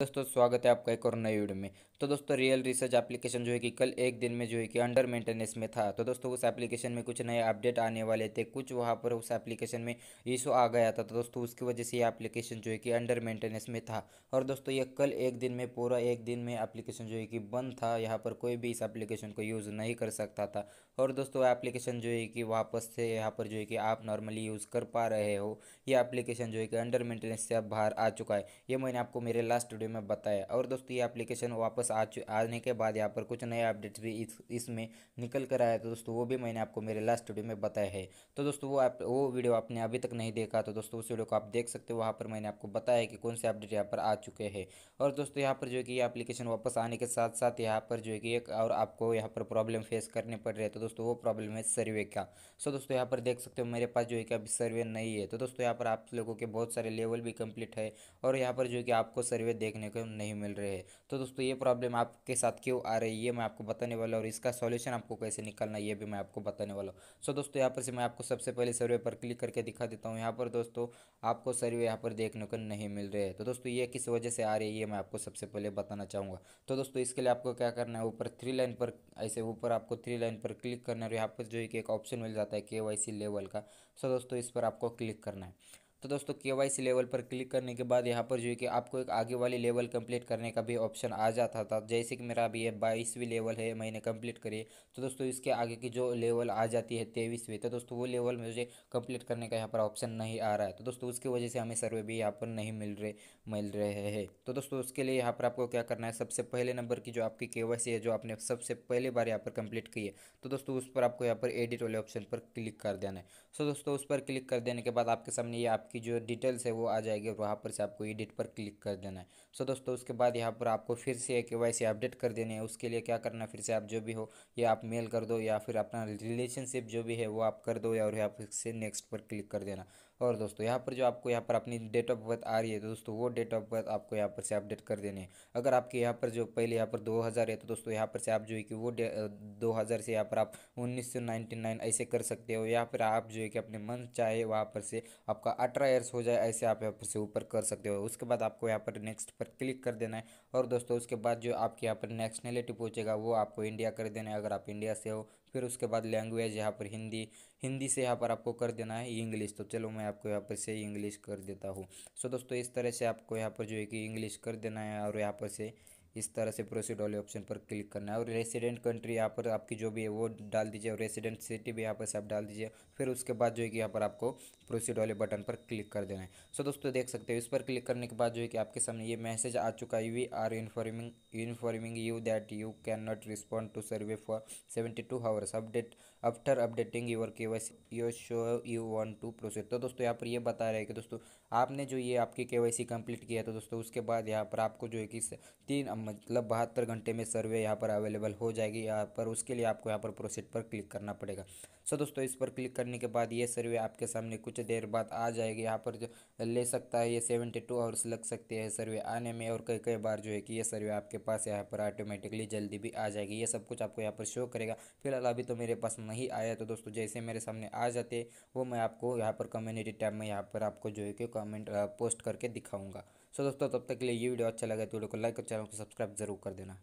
दोस्तों स्वागत है आपका एक और नए वीडियो में तो दोस्तों रियल रिसर्च एप्लीकेशन जो है कि कल एक दिन में जो है कि अंडर मेंटेनेंस में था तो दोस्तों उस एप्लीकेशन में कुछ नए अपडेट आने वाले थे कुछ वहां पर उस एप्लीकेशन में इशू आ गया था तो दोस्तों उसकी वजह से ये एप्लीकेशन जो है कि अंडर मेंटेनेंस में था और दोस्तों ये कल एक दिन में पूरा एक दिन में एप्लीकेशन जो है कि बंद था यहाँ पर कोई भी इस एप्लीकेशन को यूज़ नहीं कर सकता था और दोस्तों एप्लीकेशन जो है कि वापस से यहाँ पर जो है कि आप नॉर्मली यूज़ कर पा रहे हो ये एप्लीकेशन जो है कि अंडर मेंटेनेंस से अब बाहर आ चुका है ये मैंने आपको मेरे लास्ट वीडियो में बताया और दोस्तों ये एप्लीकेशन वापस आ आने के बाद यहाँ पर कुछ नए अपडेट्स भी इस इसमें निकल कर आया तो दोस्तों वो भी मैंने आपको मेरे लास्ट वीडियो में बताया है तो दोस्तों वो आप वो वीडियो आपने अभी तक नहीं देखा तो दोस्तों उस वीडियो को आप देख सकते हो वहाँ पर मैंने आपको बताया कि कौन से अपडेट यहाँ पर आ चुके हैं और दोस्तों यहाँ पर जो है कि ये एप्लीकेशन वापस आने के साथ साथ यहाँ पर जो है कि एक और आपको यहाँ पर प्रॉब्लम फेस करने पड़ रहे हैं तो दोस्तों वो प्रॉब्लम है सर्वे का सो दोस्तों यहाँ पर देख सकते हो मेरे पास जो है कि अभी सर्वे नहीं है तो दोस्तों यहाँ पर आप लोगों के बहुत सारे लेवल भी कंप्लीट है और यहाँ पर जो है कि आपको सर्वे देखने देखने को नहीं मिल रहे हैं तो दोस्तों ये प्रॉब्लम आपके साथ क्यों आ रही है ये मैं आपको बताने वाला हूँ और इसका सॉल्यूशन आपको कैसे निकालना ये भी मैं आपको बताने वाला हूँ सो दोस्तों यहाँ पर से मैं आपको सबसे पहले सर्वे पर क्लिक करके दिखा देता हूँ यहाँ पर दोस्तों आपको सर्वे यहाँ पर देखने को नहीं मिल रहे हैं तो दोस्तों ये किस वजह से आ रही है ये मैं आपको सबसे पहले बताना चाहूँगा तो दोस्तों इसके लिए आपको क्या करना है ऊपर थ्री लाइन पर ऐसे ऊपर आपको थ्री लाइन पर क्लिक करना है और यहाँ पर जो है एक ऑप्शन मिल जाता है के लेवल का सो दोस्तों इस पर आपको क्लिक करना है तो दोस्तों के लेवल पर क्लिक करने के बाद यहाँ पर जो है कि आपको एक आगे वाली लेवल कंप्लीट करने का भी ऑप्शन आ जाता था जैसे कि मेरा अभी ये बाईसवीं लेवल है मैंने कंप्लीट करी तो दोस्तों इसके आगे की जो लेवल आ जाती है तेईसवीं तो दोस्तों वो लेवल मुझे कंप्लीट करने का यहाँ पर ऑप्शन नहीं आ रहा है तो दोस्तों उसकी वजह से हमें सर्वे भी यहाँ पर नहीं मिल रहे मिल रहे हैं तो दोस्तों उसके लिए यहाँ पर आपको क्या करना है सबसे पहले नंबर की जो आपकी के है जो आपने सबसे पहली बार यहाँ पर कंप्लीट की है तो दोस्तों उस पर आपको यहाँ पर एडिट वाले ऑप्शन पर क्लिक कर देना है सो दोस्तों उस पर क्लिक कर देने के बाद आपके सामने ये आप आपकी जो डिटेल्स है वो आ जाएगी और वहाँ पर से आपको एडिट पर क्लिक कर देना है सो दोस्तों उसके बाद यहाँ पर आपको फिर से के वाई अपडेट कर देनी है उसके लिए क्या करना है फिर से आप जो भी हो या आप मेल कर दो या फिर अपना रिलेशनशिप जो भी है वो आप कर दो या और यहाँ फिर से नेक्स्ट पर क्लिक कर देना और दोस्तों यहाँ पर जो आपको यहाँ पर अपनी डेट ऑफ बर्थ आ रही है तो दोस्तों वो डेट ऑफ बर्थ आपको यहाँ पर से अपडेट कर देने हैं अगर आपके यहाँ पर जो पहले यहाँ पर 2000 है तो दोस्तों यहाँ पर से आप जो है कि वो दो हज़ार से यहाँ पर आप उन्नीस ऐसे कर सकते हो या फिर आप जो है कि अपने मन चाहे वहाँ पर से आपका अठारह ईयर्स हो जाए ऐसे आप यहाँ पर से ऊपर कर सकते हो उसके बाद आपको यहाँ पर नेक्स्ट पर क्लिक कर देना है और दोस्तों उसके बाद जो आपके यहाँ पर नेशनैलिटी पहुँचेगा वो आपको इंडिया कर देना है अगर आप इंडिया से हो फिर उसके बाद लैंग्वेज यहाँ पर हिंदी हिंदी से यहाँ पर आपको कर देना है इंग्लिश तो चलो मैं आपको यहाँ पर से इंग्लिश कर देता हूँ सो दोस्तों इस तरह से आपको यहाँ पर जो है कि इंग्लिश कर देना है और यहाँ पर से इस तरह से प्रोसीड वाले ऑप्शन पर क्लिक करना है और रेसिडेंट कंट्री यहाँ पर आपकी जो भी है वो डाल दीजिए और रेसिडेंट सिटी भी यहाँ पर सब डाल दीजिए फिर उसके बाद जो है कि यहाँ पर आपको प्रोसीड वाले बटन पर क्लिक कर देना है सो दोस्तों देख सकते हो इस पर क्लिक करने के बाद जो है कि आपके सामने ये मैसेज आ चुका है we are informing informing you that you can not respond to survey for seventy two hours update after updating your K Y C you're sure you want to proceed तो दोस्तों यहाँ पर यह बता रहे हैं कि दोस्तों आपने जो ये आपकी के वाई सी कंप्लीट किया तो दोस्तों उसके बाद यहाँ पर आपको जो है कि तीन मतलब बहत्तर घंटे में सर्वे यहाँ पर अवेलेबल हो जाएगी यहाँ पर उसके लिए आपको यहाँ पर प्रोसीड पर क्लिक करना पड़ेगा सो दोस्तों इस पर क्लिक करने के बाद ये सर्वे आपके सामने कुछ देर बाद आ जाएगी यहाँ पर जो ले सकता है ये सेवेंटी टू आवर्स लग सकते हैं सर्वे आने में और कई कई बार जो है कि ये सर्वे आपके पास यहाँ पर ऑटोमेटिकली जल्दी भी आ जाएगी ये सब कुछ आपको यहाँ पर शो करेगा फिलहाल अभी तो मेरे पास नहीं आया तो दोस्तों जैसे मेरे सामने आ जाते वो मैं आपको यहाँ पर कम्युनिटी टैब में यहाँ पर आपको जो है कि कमेंट पोस्ट करके दिखाऊँगा सो दोस्तों तब तक के लिए ये वीडियो अच्छा लगा तो वीडियो को लाइक और चैनल को सब्सक्राइब जरूर कर देना